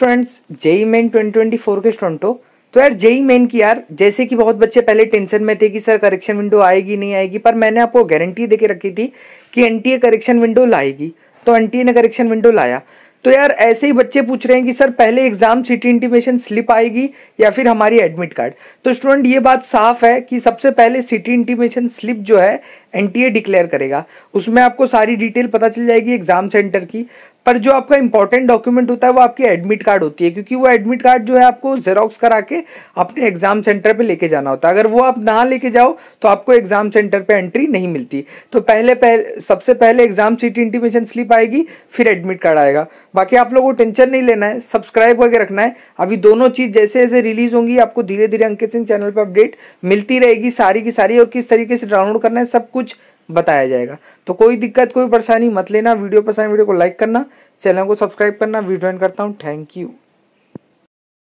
students JEE main 2024 के स्टूडेंटो तो यार जेई मेन e e की यार जैसे कि बहुत बच्चे पहले टेंशन में थे कि सर करेक्शन विंडो आएगी नहीं आएगी पर मैंने आपको गारंटी देके रखी थी कि एनटीए करेक्शन विंडो लाएगी तो एनटीए ने करेक्शन विंडो लाया तो यार ऐसे ही बच्चे पूछ रहे हैं कि सर पहले एग्जाम सीटी इंटीमेशन स्लिप आएगी या फिर हमारी एडमिट कार्ड तो स्टूडेंट ये बात साफ है कि सबसे पहले सीटी इंटीमेशन स्लिप जो है एनटीए डिक्लेयर करेगा उसमें आपको सारी डिटेल पता चल जाएगी एग्जाम सेंटर की पर जो आपका इंपॉर्टेंट डॉक्यूमेंट होता है वो आपकी एडमिट कार्ड होती है क्योंकि वो एडमिट कार्ड जो है आपको जेरोक्स करा के अपने एग्जाम सेंटर पे लेके जाना होता है अगर वो आप ना लेके जाओ तो आपको एग्जाम सेंटर पे एंट्री नहीं मिलती तो पहले पहले सबसे पहले एग्जाम सीट इंटीमेशन स्लिप आएगी फिर एडमिट कार्ड आएगा बाकी आप लोगों को टेंशन नहीं लेना है सब्सक्राइब करके रखना है अभी दोनों चीज जैसे जैसे रिलीज होंगी आपको धीरे धीरे अंकित सिंह चैनल पर अपडेट मिलती रहेगी सारी की सारी और किस तरीके से डाउनलोड करना है सब कुछ बताया जाएगा तो कोई दिक्कत कोई परेशानी मत लेना वीडियो पसंद वीडियो को लाइक करना चैनल को सब्सक्राइब करना वीडियो एंड करता हूँ थैंक यू